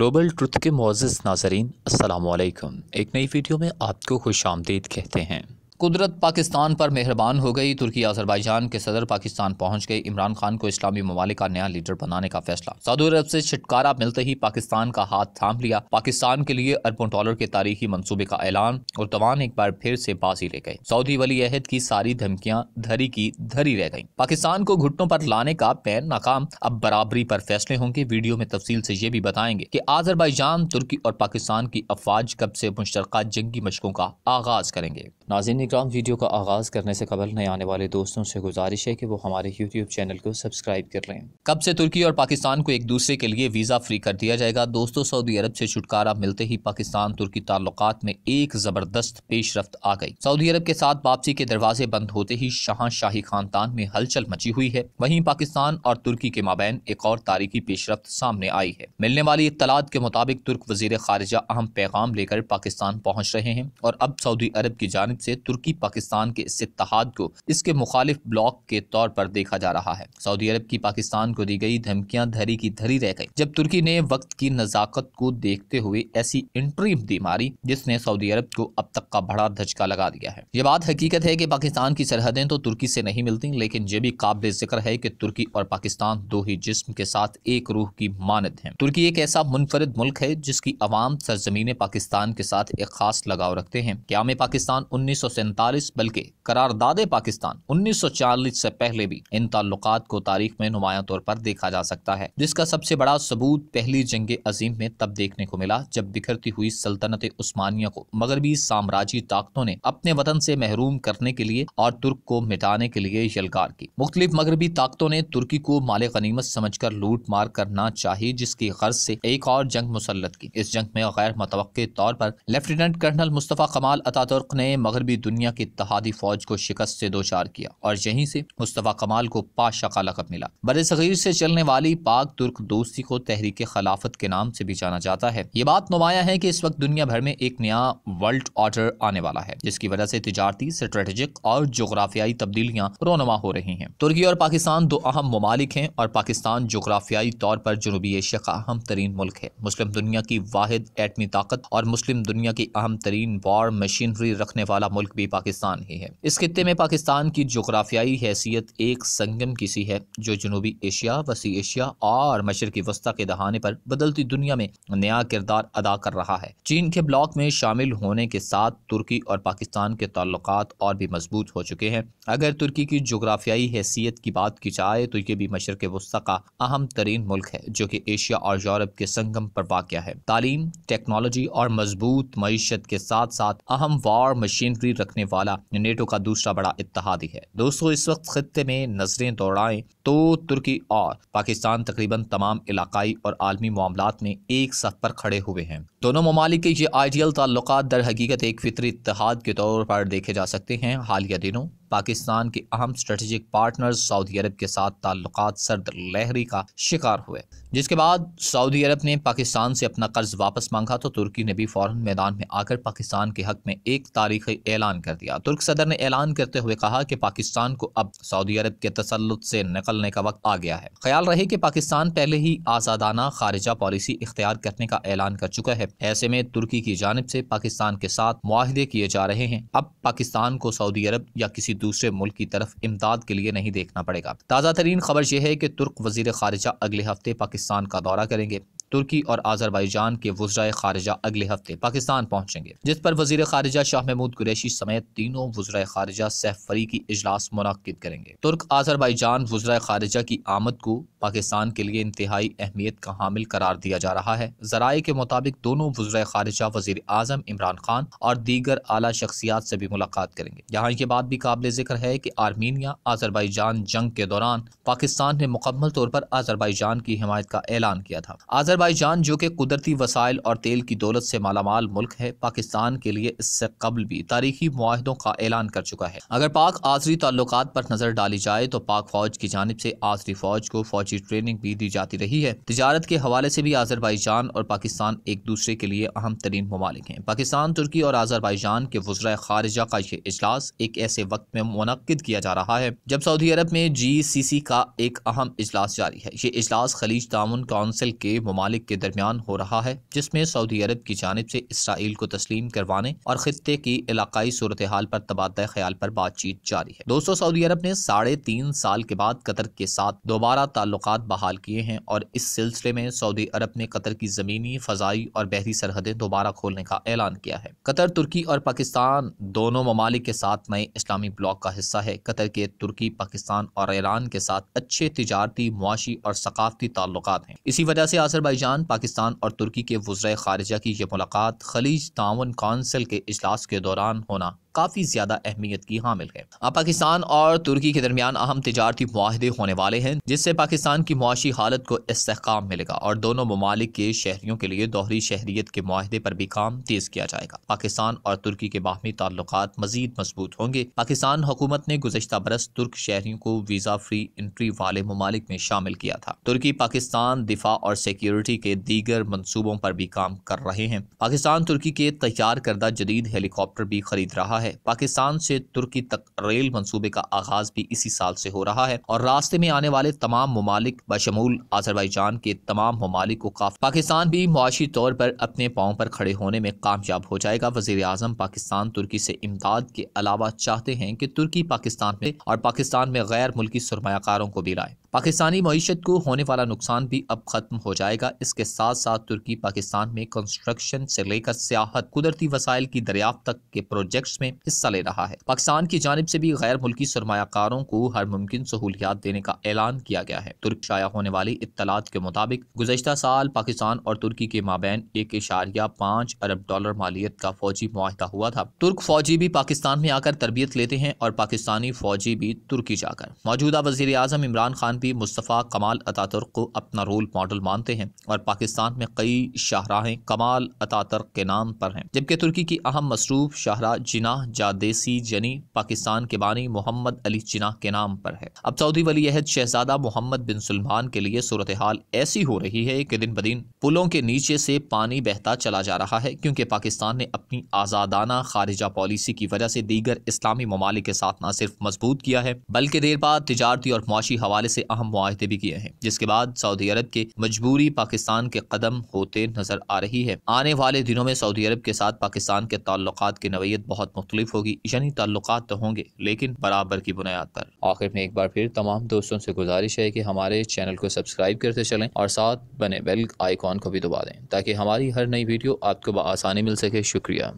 global truth के Moz नाजरीन असलकम एक नई वीडियो में आपको खुश आमदीद कहते हैं कुदरत पाकिस्तान पर मेहरबान हो गई तुर्की अजरबैजान के सदर पाकिस्तान पहुंच गए इमरान खान को इस्लामी ममालिक का नया लीडर बनाने का फैसला सऊदी अरब से छुटकारा मिलते ही पाकिस्तान का हाथ थाम लिया पाकिस्तान के लिए अरबों डॉलर के तारीखी मनसूबे का ऐलान और तवान एक बार फिर से बाजी ले गए सऊदी वली अहद की सारी धमकियां धरी की धरी रह गई पाकिस्तान को घुटनों पर लाने का पैन नाकाम अब बराबरी पर फैसले होंगे वीडियो में तफसील से ये भी बताएंगे की आजरबाईजान तुर्की और पाकिस्तान की अफवाज कब से मुश्तरक जंगी मशकों का आगाज करेंगे नाजिन टेलीग्राम वीडियो का आगाज़ करने से कबल नए आने वाले दोस्तों से गुजारिश है कि वो हमारे यूट्यूब चैनल को सब्सक्राइब कर लें कब से तुर्की और पाकिस्तान को एक दूसरे के लिए वीज़ा फ्री कर दिया जाएगा दोस्तों सऊदी अरब से छुटकारा मिलते ही पाकिस्तान तुर्की ताल्लुकात में एक ज़बरदस्त पेशरफ आ गई सऊदी अरब के साथ वापसी के दरवाजे बंद होते ही शाह शाही खानदान में हलचल मची हुई है वहीं पाकिस्तान और तुर्की के माबैन एक और तारीखी पेशरफ सामने आई है मिलने वाली इतलात के मुताबिक तुर्क वजीर खारजा अहम पैगाम लेकर पाकिस्तान पहुँच रहे हैं और अब सऊदी अरब की जानब से तुर्क तुर्की पाकिस्तान के इस इतिहाद को इसके मुखालिफ ब्लॉक के तौर पर देखा जा रहा है सऊदी अरब की पाकिस्तान को दी गई धमकियां धरी की धरी रह गई जब तुर्की ने वक्त की नजाकत को देखते हुए ऐसी इंट्रीम दी मारी जिसने सऊदी अरब को अब तक का बड़ा धचका लगा दिया है ये बात हकीकत है की पाकिस्तान की सरहदें तो तुर्की से नहीं मिलती लेकिन ये भी काबिल जिक्र है की तुर्की और पाकिस्तान दो ही जिसम के साथ एक रूह की मानद है तुर्की एक ऐसा मुनफरद मुल्क है जिसकी आवाम सरजमीन पाकिस्तान के साथ एक खास लगाव रखते हैं क्या में पाकिस्तान उन्नीस सैतालीस बल्कि करारदाद पाकिस्तान 1940 से पहले भी इन ताल्लुक को तारीख में नुमाया तौर पर देखा जा सकता है जिसका सबसे बड़ा सबूत पहली जंग अजीम में तब देखने को मिला जब बिखरती हुई सल्तनत उस्मानिया को मगरबी साम्राज्य ताकतों ने अपने वतन से महरूम करने के लिए और तुर्क को मिटाने के लिए यलगार की मुख्तलिफ मगरबी ताकतों ने तुर्की को माले गनीमत समझ कर लूट मार करना चाहिए जिसकी गर्ज से एक और जंग मुसलत की इस जंग में गैर मुतव तौर पर लेफ्टिनेंट कर्नल मुस्तफ़ा कमाल अता तुर्क ने मगरबी दुनिया की तहादी फौज को शिकस्त से दो चार किया और यहीं से मुस्तफ़ा कमाल को पाशा का लकब मिला बर सगीर से चलने वाली पाक तुर्क दोस्ती को तहरीक खिलाफत के नाम से भी जाना जाता है ये बात नुमाया है की इस वक्त दुनिया भर में एक नया वर्ल्ड ऑर्डर आने वाला है जिसकी वजह से तजारती स्ट्रेटेजिक और जोग्राफियाई तब्दीलियाँ रोनमा हो रही हैं तुर्की और पाकिस्तान दो अहम ममालिक हैं और पाकिस्तान जोग्राफियाई तौर पर जनूबी एशिया का अहम तरीन मुल्क है मुस्लिम दुनिया की वाहिद एटमी ताकत और मुस्लिम दुनिया की अहम तरीन वॉर मशीनरी रखने वाला मुल्क भी पाकिस्तान ही है इस खत्े में पाकिस्तान की जोग्राफियाई हैसियत एक संगम की सी है जो जनूबी एशिया वसी एशिया और मशरकी वस्ती के दहाने पर बदलती दुनिया में नया किरदार अदा कर रहा है चीन के ब्लॉक में शामिल होने के साथ तुर्की और पाकिस्तान के ताल्लुक और भी मजबूत हो चुके हैं अगर तुर्की की जोग्राफियाई हैसियत की बात की जाए तो ये भी मशरक वस्ती का अहम तरीन मुल्क है जो कि एशिया और यूरोप के संगम पर वाक़ है तालीम टेक्नोलॉजी और मजबूत मीशत के साथ साथ अहम वार मशीनरी रख रखने वाला नेटो का दूसरा बड़ा इतिहादी है दोस्तों इस वक्त खत्े में नजरें दौड़ाएं तो तुर्की और पाकिस्तान तकरीबन तमाम इलाकाई और आलमी मामला में एक सफ पर खड़े हुए हैं दोनों ममालिक के ये आइडियल ताल्लुक दर हकीकत एक फितरी इतिहाद के तौर पर देखे जा सकते हैं हालिया दिनों पाकिस्तान के अहम स्ट्रेटेजिक पार्टनर सऊदी अरब के साथ ताल्लुक सर्द लहरी का शिकार हुए जिसके बाद सऊदी अरब ने पाकिस्तान से अपना कर्ज वापस मांगा तो तुर्की ने भी फौरन मैदान में आकर पाकिस्तान के हक में एक तारीखी ऐलान कर दिया तुर्क सदर ने ऐलान करते हुए कहा कि पाकिस्तान को अब सऊदी अरब के तसलुत से निकलने का वक्त आ गया है ख्याल रहे कि पाकिस्तान पहले ही आज़ादाना खारिजा पॉलिसी इख्तियार करने का ऐलान कर चुका है ऐसे में तुर्की की जानब से पाकिस्तान के साथ मुआदे किए जा रहे हैं अब पाकिस्तान को सऊदी अरब या किसी दूसरे मुल्क की तरफ इमदाद के लिए नहीं देखना पड़ेगा ताज़ा तरीन खबर यह है कि तुर्क वजीर खारिजा अगले हफ्ते पाकिस्तान का दौरा करेंगे तुर्की और आजरबाईजान के वज्रा खारजा अगले हफ्ते पाकिस्तान पहुंचेंगे जिस पर वजीर खारजा शाह महमूद कुरैशी समेत तीनों वज्रा खारजा सहफरी फरी इजलास मुनद करेंगे तुर्क आजरबाईजान वज्रा खारजा की आमद को पाकिस्तान के लिए इंतहाई अहमियत का हामिल करार दिया जा रहा है जराये के मुताबिक दोनों वज्रा खारजा वजीर आजम इमरान खान और दीगर आला शख्सियात से भी मुलाकात करेंगे यहाँ ये बात भी काबिल जिक्र है की आर्मीनिया आजरबाईजान जंग के दौरान पाकिस्तान ने मुकम्मल तौर पर आजरबाईजान की हिमायत का ऐलान किया था आजर अजरबैजान जो कि कुदरती वसाइल और तेल की दौलत से मालामाल मुल्क है पाकिस्तान के लिए इससे कबल भी तारीखी माहदों का ऐलान कर चुका है अगर पाक आजरी ताल्लुक पर नजर डाली जाए तो पाक फौज की जानब से आजरी फौज को फौजी ट्रेनिंग भी दी जाती रही है तजारत के हवाले से भी आजरबाईजान और पाकिस्तान एक दूसरे के लिए अहम तरीन ममालिक हैं पाकिस्तान तुर्की और आजरबाईजान के वजरा खारजा का ये अजलास एक ऐसे वक्त में मुनद किया जा रहा है जब सऊदी अरब में जी सी सी का एक अहम अजलास जारी है ये अजलास खलीज तामन काउंसिल के ममालिक ममालिक के दरमियान हो रहा है जिसमें सऊदी अरब की जानब से इसराइल को तस्लीम करवाने और खत्े की इलाकई सूरत हाल पर तबादला ख्याल पर बातचीत जारी है दोस्तों सऊदी अरब ने साढ़े तीन साल के बाद कतर के साथ दोबारा ताल्लुक बहाल किए हैं और इस सिलसिले में सऊदी अरब ने कतर की जमीनी फजाई और बहरी सरहदें दोबारा खोलने का ऐलान किया है कतर तुर्की और पाकिस्तान दोनों ममालिक के साथ नए इस्लामी ब्लॉक का हिस्सा है कतर के तुर्की पाकिस्तान और ईरान के साथ अच्छे तजारती मुआशी और सकाफती ताल्लुक हैं इसी वजह से आसरबाई अजरबैजान पाकिस्तान और तुर्की के वज्र खारजा की यह मुलाकात खलीज तावन कौंसिल के अजलास के दौरान होना काफ़ी ज़्यादा अहमियत की हामिल है अब पाकिस्तान और तुर्की के दरमियान अहम तजारती माहदे होने वाले हैं जिससे पाकिस्तान की मुआशी हालत को इसकाम मिलेगा और दोनों ममालिक के शहरीों के लिए दोहरी शहरीत के माहदे पर भी काम तेज़ किया जाएगा पाकिस्तान और तुर्की के बाहमी ताल्लुक मजीद मजबूत होंगे पाकिस्तान हुकूमत ने गुजशत बरस तुर्क शहरीों को वीज़ा फ्री इंट्री वाले ममालिक में शामिल किया था तुर्की पाकिस्तान दिफा और सिक्योरिटी के दीगर मनसूबों पर भी काम कर रहे हैं पाकिस्तान तुर्की के तैयार करदा जदीद हेलीकॉप्टर भी खरीद रहा है पाकिस्तान से तुर्की तक रेल मंसूबे का आगाज भी इसी साल से हो रहा है और रास्ते में आने वाले तमाम ममालिक बशमूल आजरबाईजान के तमाम ममालिक को पाकिस्तान भी मुआशी तौर पर अपने पाँव पर खड़े होने में कामयाब हो जाएगा वजीर अजम पाकिस्तान तुर्की से इमदाद के अलावा चाहते हैं कि तुर्की पाकिस्तान में और पाकिस्तान में गैर मुल्की सरमाकारों को भी लाए पाकिस्तानी मीशत को होने वाला नुकसान भी अब ख़त्म हो जाएगा इसके साथ साथ तुर्की पाकिस्तान में कंस्ट्रक्शन से लेकर सियाहत कुदरती वसाइल की दरियाफ्त तक के प्रोजेक्ट्स में हिस्सा ले रहा है पाकिस्तान की जानब से भी गैर मुल्की सरमाकारों को हर मुमकिन सहूलियात देने का ऐलान किया गया है तुर्क शाया होने वाली इतलात के मुताबिक गुजशत साल पाकिस्तान और तुर्की के माबेन एक इशारिया पाँच अरब डॉलर मालियत का फौजी माहिदा हुआ था तुर्क फौजी भी पाकिस्तान में आकर तरबियत लेते हैं और पाकिस्तानी फौजी भी तुर्की जाकर मौजूदा वजीर अजम इमरान खान भी मुस्तफ़ा कमाल अतातर्क को अपना रोल मॉडल मानते हैं और पाकिस्तान में कई शाहराहें कमाल अतातर्क के नाम पर हैं जबकि तुर्की की अहम मसरूफ शाहरा जिनाह जादेसी जनी पाकिस्तान के बानी मोहम्मद अली जिना के नाम पर है अब सऊदी वली अहद शहजादा मोहम्मद बिन सलमान के लिए सूरत हाल ऐसी हो रही है कि दिन ब दिन पुलों के नीचे से पानी बहता चला जा रहा है क्योंकि पाकिस्तान ने अपनी आज़ादाना खारिजा पॉलिसी की वजह से दीगर इस्लामी ममालिक के साथ न सिर्फ मजबूत किया है बल्कि देर बाद तजारती और मुआशी हवाले से अहम माहदे भी किए हैं जिसके बाद सऊदी अरब की मजबूरी पाकिस्तान के कदम होते नजर आ रही है आने वाले दिनों में सऊदी अरब के साथ पाकिस्तान के ताल्लुक की नवयत बहुत मुख्तलिफ होगी यानी ताल्लुक तो होंगे लेकिन बराबर की बुनियाद पर आखिर में एक बार फिर तमाम दोस्तों से गुजारिश है कि हमारे चैनल को सब्सक्राइब करते चलें और साथ बने बेल आइकॉन को भी दबा दें ताकि हमारी हर नई वीडियो आपको आसानी मिल सके शुक्रिया